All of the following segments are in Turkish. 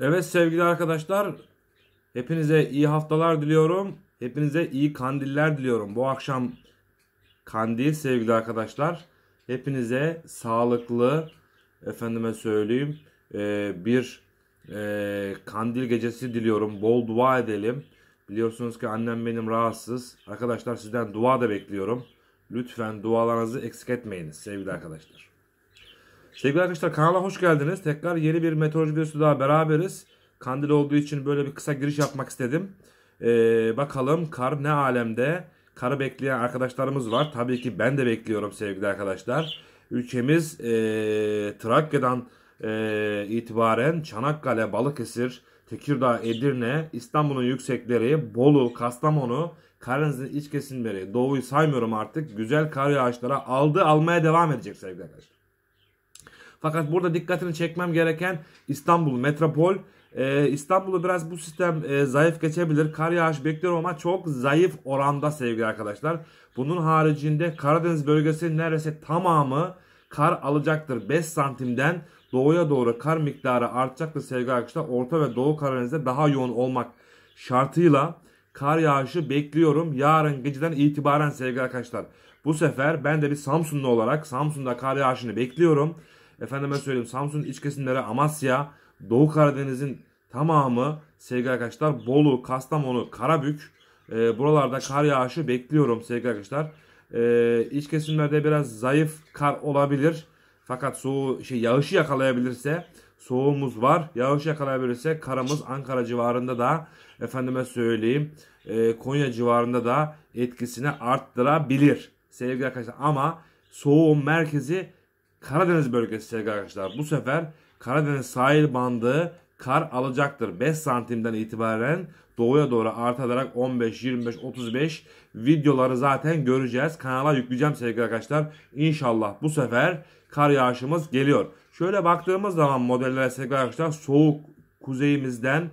Evet sevgili arkadaşlar hepinize iyi haftalar diliyorum. Hepinize iyi kandiller diliyorum. Bu akşam kandil sevgili arkadaşlar. Hepinize sağlıklı efendime söyleyeyim e, bir e, kandil gecesi diliyorum. Bol dua edelim. Biliyorsunuz ki annem benim rahatsız. Arkadaşlar sizden dua da bekliyorum. Lütfen dualarınızı eksik etmeyiniz sevgili arkadaşlar. Sevgili arkadaşlar kanala hoş geldiniz. Tekrar yeni bir meteoroloji videosu daha beraberiz. Kandil olduğu için böyle bir kısa giriş yapmak istedim. Ee, bakalım kar ne alemde? Karı bekleyen arkadaşlarımız var. Tabii ki ben de bekliyorum sevgili arkadaşlar. Ülkemiz e, Trakya'dan e, itibaren Çanakkale, Balıkesir, Tekirdağ, Edirne, İstanbul'un yüksekleri, Bolu, Kastamonu, Karadeniz'in iç kesimleri, Doğu'yu saymıyorum artık. Güzel kar yağışlara aldı almaya devam edecek sevgili arkadaşlar. Fakat burada dikkatini çekmem gereken İstanbul metropol. Ee, İstanbul'u biraz bu sistem e, zayıf geçebilir. Kar yağış bekliyorum ama çok zayıf oranda sevgili arkadaşlar. Bunun haricinde Karadeniz bölgesinin neredeyse tamamı kar alacaktır. 5 santimden doğuya doğru kar miktarı artacaktır sevgili arkadaşlar. Orta ve Doğu Karadeniz'de daha yoğun olmak şartıyla kar yağışı bekliyorum. Yarın geceden itibaren sevgili arkadaşlar. Bu sefer ben de bir Samsunlu olarak Samsun'da kar yağışını bekliyorum. Efendime söyleyeyim Samsun iç kesimleri Amasya, Doğu Karadeniz'in tamamı sevgili arkadaşlar Bolu, Kastamonu, Karabük e, buralarda kar yağışı bekliyorum sevgili arkadaşlar. E, iç kesimlerde biraz zayıf kar olabilir. Fakat soğuğu, şey, yağışı yakalayabilirse soğuğumuz var. Yağış yakalayabilirse karımız Ankara civarında da efendime söyleyeyim e, Konya civarında da etkisini arttırabilir sevgili arkadaşlar. Ama soğuğun merkezi Karadeniz bölgesi sevgili arkadaşlar. Bu sefer Karadeniz sahil bandı kar alacaktır. 5 santimden itibaren doğuya doğru artarak 15, 25, 35 videoları zaten göreceğiz. Kanala yükleyeceğim sevgili arkadaşlar. İnşallah bu sefer kar yağışımız geliyor. Şöyle baktığımız zaman modellere sevgili arkadaşlar soğuk kuzeyimizden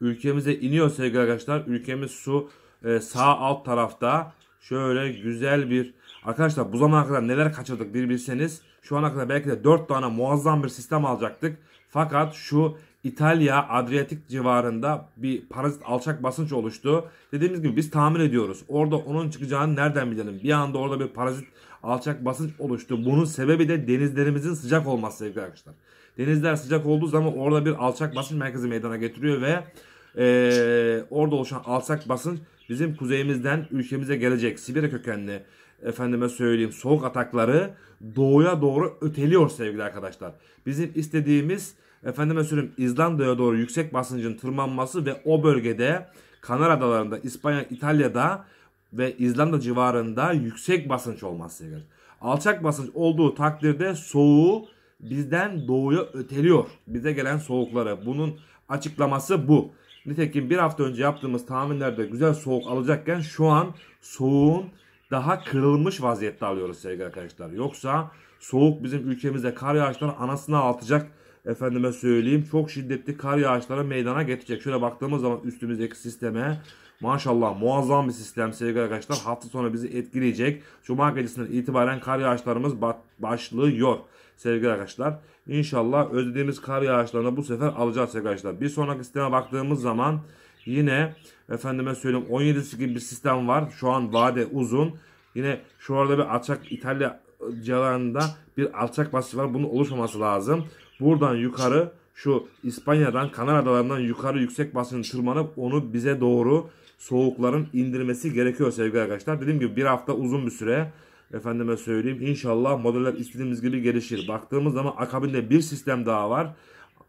ülkemize iniyor sevgili arkadaşlar. Ülkemiz su e, sağ alt tarafta şöyle güzel bir Arkadaşlar bu zamana kadar neler kaçırdık bir bilseniz. Şu ana kadar belki de 4 tane muazzam bir sistem alacaktık. Fakat şu İtalya Adriyatik civarında bir parazit alçak basınç oluştu. Dediğimiz gibi biz tahmin ediyoruz. Orada onun çıkacağını nereden bilelim? Bir anda orada bir parazit alçak basınç oluştu. Bunun sebebi de denizlerimizin sıcak olması sevgili arkadaşlar. Denizler sıcak olduğu zaman orada bir alçak basınç merkezi meydana getiriyor ve ee, orada oluşan alçak basınç bizim kuzeyimizden ülkemize gelecek. Sibirya kökenli efendime söyleyeyim soğuk atakları doğuya doğru öteliyor sevgili arkadaşlar. Bizim istediğimiz efendime söyleyeyim İzlanda'ya doğru yüksek basıncın tırmanması ve o bölgede Kanar Adaları'nda, İspanya, İtalya'da ve İzlanda civarında yüksek basınç olması sevgili. Alçak basınç olduğu takdirde soğuğu bizden doğuya öteliyor. Bize gelen soğukları. Bunun açıklaması bu. Nitekim bir hafta önce yaptığımız tahminlerde güzel soğuk alacakken şu an soğuğun daha kırılmış vaziyette alıyoruz sevgili arkadaşlar. Yoksa soğuk bizim ülkemizde kar yağışları anasını altacak efendime söyleyeyim. Çok şiddetli kar yağışları meydana getirecek. Şöyle baktığımız zaman üstümüzdeki sisteme maşallah muazzam bir sistem sevgili arkadaşlar. Hafta sonu bizi etkileyecek. Cuma gecesinden itibaren kar yağışlarımız başlıyor sevgili arkadaşlar. İnşallah özlediğimiz kar yağışlarını bu sefer alacağız sevgili arkadaşlar. Bir sonraki sisteme baktığımız zaman Yine efendime söyleyeyim 17 gibi bir sistem var. Şu an vade uzun. Yine şu arada bir alçak İtalya civarında bir alçak basınç var. Bunun oluşmaması lazım. Buradan yukarı şu İspanya'dan Kanal Adalarından yukarı yüksek basını tırmanıp onu bize doğru soğukların indirmesi gerekiyor sevgili arkadaşlar. Dediğim gibi bir hafta uzun bir süre efendime söyleyeyim. inşallah modeller istediğimiz gibi gelişir. Baktığımız zaman akabinde bir sistem daha var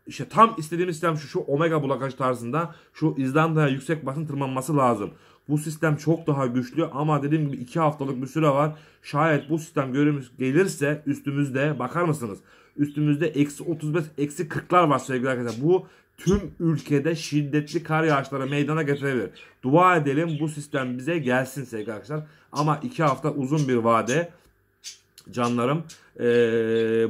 işte tam istediğimiz sistem şu, şu omega blokaj tarzında şu İzlanda'ya yüksek basın tırmanması lazım. Bu sistem çok daha güçlü ama dediğim gibi 2 haftalık bir süre var. Şayet bu sistem görümüz gelirse üstümüzde bakar mısınız? Üstümüzde eksi 35, eksi 40'lar var sevgili arkadaşlar. Bu tüm ülkede şiddetli kar yağışları meydana getirebilir. Dua edelim bu sistem bize gelsin sevgili arkadaşlar. Ama 2 hafta uzun bir vade canlarım. Ee,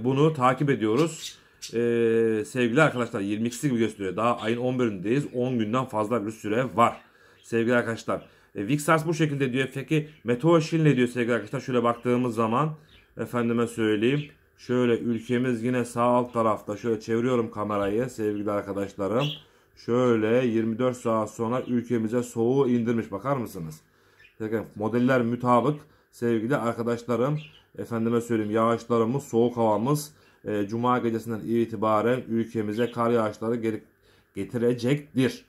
bunu takip ediyoruz. Ee, sevgili arkadaşlar 22'si gibi gösteriyor. Daha ayın 11'indeyiz. 10 günden fazla bir süre var. Sevgili arkadaşlar. E, Vixars bu şekilde diyor. Peki Meteor Shield ne diyor sevgili arkadaşlar? Şöyle baktığımız zaman efendime söyleyeyim. Şöyle ülkemiz yine sağ alt tarafta. Şöyle çeviriyorum kamerayı sevgili arkadaşlarım. Şöyle 24 saat sonra ülkemize soğuğu indirmiş. Bakar mısınız? Tekrar modeller mütabık sevgili arkadaşlarım. Efendime söyleyeyim yağışlarımız, soğuk havamız e, Cuma gecesinden itibaren ülkemize kar yağışları getirecektir.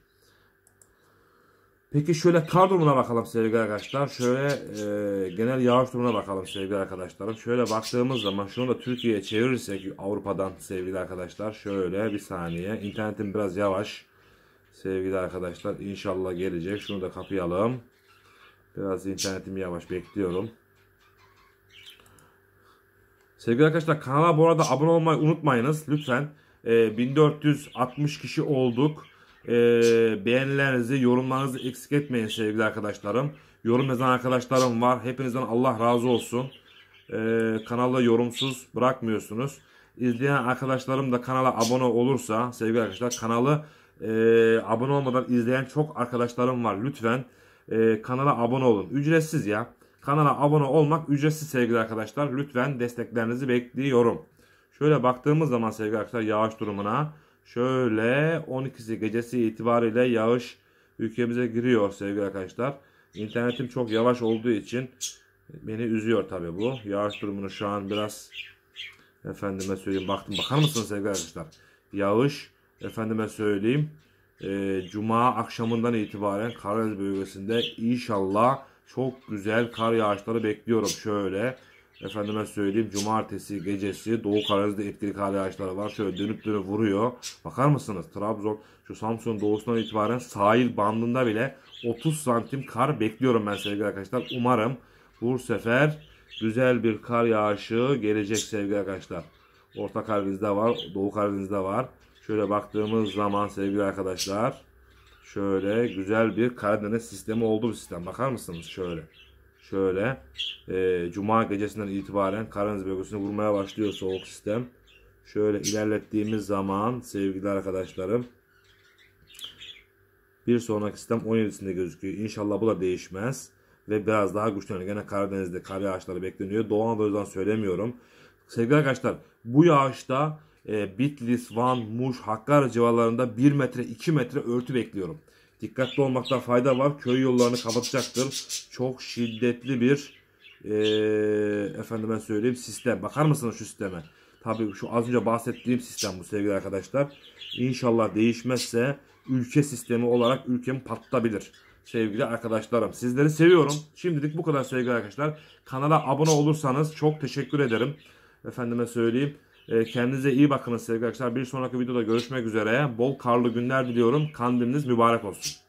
Peki şöyle kar durumuna bakalım sevgili arkadaşlar. Şöyle e, genel yağış durumuna bakalım sevgili arkadaşlarım. Şöyle baktığımız zaman şunu da Türkiye'ye çevirirsek Avrupa'dan sevgili arkadaşlar. Şöyle bir saniye. İnternetim biraz yavaş. Sevgili arkadaşlar inşallah gelecek. Şunu da kapayalım. Biraz internetim yavaş bekliyorum. Sevgili arkadaşlar kanala bu arada abone olmayı unutmayınız lütfen. E, ee, 1460 kişi olduk. E, beğenilerinizi, yorumlarınızı eksik etmeyin sevgili arkadaşlarım. Yorum yazan arkadaşlarım var. Hepinizden Allah razı olsun. E, kanalda yorumsuz bırakmıyorsunuz. İzleyen arkadaşlarım da kanala abone olursa sevgili arkadaşlar kanalı e, abone olmadan izleyen çok arkadaşlarım var. Lütfen e, kanala abone olun. Ücretsiz ya. Kanala abone olmak ücretsiz sevgili arkadaşlar. Lütfen desteklerinizi bekliyorum. Şöyle baktığımız zaman sevgili arkadaşlar yağış durumuna şöyle 12'si gecesi itibariyle yağış ülkemize giriyor sevgili arkadaşlar. İnternetim çok yavaş olduğu için beni üzüyor tabi bu. Yağış durumunu şu an biraz efendime söyleyeyim baktım bakar mısınız sevgili arkadaşlar? Yağış efendime söyleyeyim e, cuma akşamından itibaren Karadeniz bölgesinde inşallah çok güzel kar yağışları bekliyorum şöyle. Efendime söyleyeyim cumartesi gecesi Doğu Karadeniz'de etkili kar yağışları var. Şöyle dönüp dönüp vuruyor. Bakar mısınız Trabzon şu Samsun doğusundan itibaren sahil bandında bile 30 santim kar bekliyorum ben sevgili arkadaşlar. Umarım bu sefer güzel bir kar yağışı gelecek sevgili arkadaşlar. Orta Karadeniz'de var, Doğu Karadeniz'de var. Şöyle baktığımız zaman sevgili arkadaşlar Şöyle güzel bir Karadeniz sistemi oldu bu sistem. Bakar mısınız? Şöyle. Şöyle. E, Cuma gecesinden itibaren Karadeniz bölgesini vurmaya başlıyor soğuk sistem. Şöyle ilerlettiğimiz zaman sevgili arkadaşlarım. Bir sonraki sistem 17'sinde gözüküyor. İnşallah bu da değişmez. Ve biraz daha güçlenir. Gene Karadeniz'de kar yağışları bekleniyor. Doğu yüzden söylemiyorum. Sevgili arkadaşlar bu yağışta e, Bitlis, Van, Muş, Hakkari civarlarında 1 metre 2 metre örtü bekliyorum. Dikkatli olmakta fayda var. Köy yollarını kapatacaktır. Çok şiddetli bir e, ee, efendime söyleyeyim sistem. Bakar mısınız şu sisteme? Tabii şu az önce bahsettiğim sistem bu sevgili arkadaşlar. İnşallah değişmezse ülke sistemi olarak ülkem patlatabilir sevgili arkadaşlarım. Sizleri seviyorum. Şimdilik bu kadar sevgili arkadaşlar. Kanala abone olursanız çok teşekkür ederim. Efendime söyleyeyim. Ee, kendinize iyi bakınız sevgili arkadaşlar. Bir sonraki videoda görüşmek üzere. Bol karlı günler diliyorum. Kandiliniz mübarek olsun.